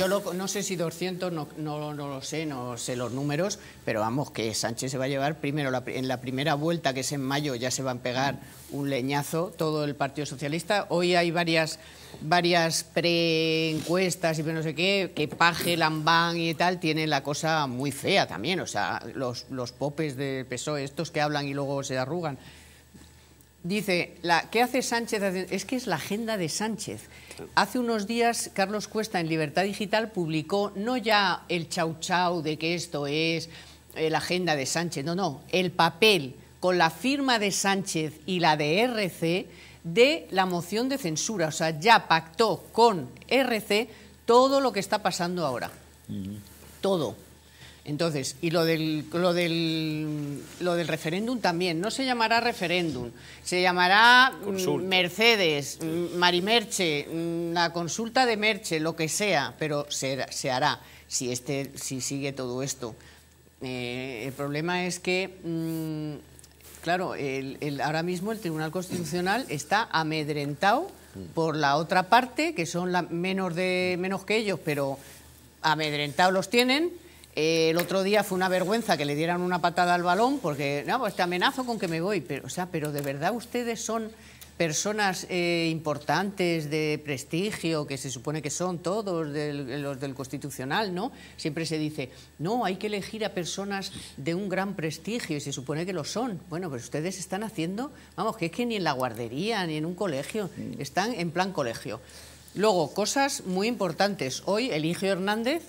Yo no sé si 200, no, no, lo sé, no sé los números, pero vamos, que Sánchez se va a llevar primero, en la primera vuelta, que es en mayo, ya se van a pegar un leñazo todo el Partido Socialista. Hoy hay varias varias preencuestas y no sé qué, que Paje, Lambán y tal tienen la cosa muy fea también. O sea, los, los popes de PSOE, estos que hablan y luego se arrugan, Dice, la, ¿qué hace Sánchez? Es que es la agenda de Sánchez. Hace unos días, Carlos Cuesta en Libertad Digital publicó no ya el chau chau de que esto es eh, la agenda de Sánchez, no, no, el papel con la firma de Sánchez y la de RC de la moción de censura. O sea, ya pactó con RC todo lo que está pasando ahora. Todo. Entonces, y lo del, lo del, lo del referéndum también, no se llamará referéndum, se llamará mm, Mercedes, mm, Marimerche, mm, la consulta de Merche, lo que sea, pero se, hará si, este, si sigue todo esto. Eh, el problema es que, claro, ahora mismo el Tribunal Constitucional está amedrentado por la otra parte, que son la, menos, de, menos que ellos, pero amedrentados los tienen el otro día fue una vergüenza que le dieran una patada al balón porque, no, pues te amenazo con que me voy. Pero, o sea, pero de verdad ustedes son personas eh, importantes de prestigio, que se supone que son todos del, los del Constitucional, ¿no? Siempre se dice, no, hay que elegir a personas de un gran prestigio y se supone que lo son. Bueno, pero ustedes están haciendo, vamos, que es que ni en la guardería, ni en un colegio, están en plan colegio. Luego, cosas muy importantes. Hoy Eligio Hernández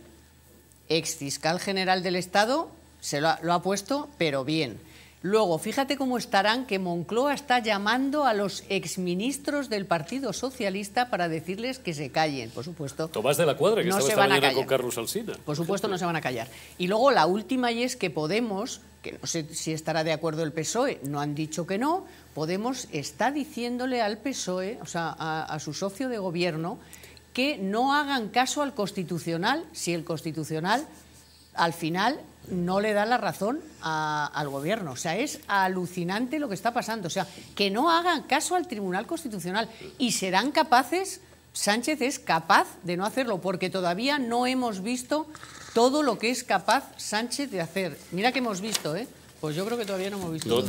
exfiscal general del Estado, se lo ha, puesto, pero bien. Luego, fíjate cómo estarán que Moncloa está llamando a los exministros del Partido Socialista para decirles que se callen, por supuesto. Tomás de la Cuadra, que no estaba se van a con Carlos Alsina. Por supuesto, no se van a callar. Y luego la última y es que Podemos, que no sé si estará de acuerdo el PSOE, no han dicho que no, Podemos está diciéndole al PSOE, o sea, a su socio de gobierno, que no hagan caso al constitucional si el constitucional al final no le da la razón al gobierno. O sea, es alucinante lo que está pasando. O sea, que no hagan caso al Tribunal Constitucional y serán capaces, Sánchez es capaz de no hacerlo, porque todavía no hemos visto todo lo que es capaz Sánchez de hacer. Mira que hemos visto, ¿eh? Pues yo creo que todavía no hemos visto.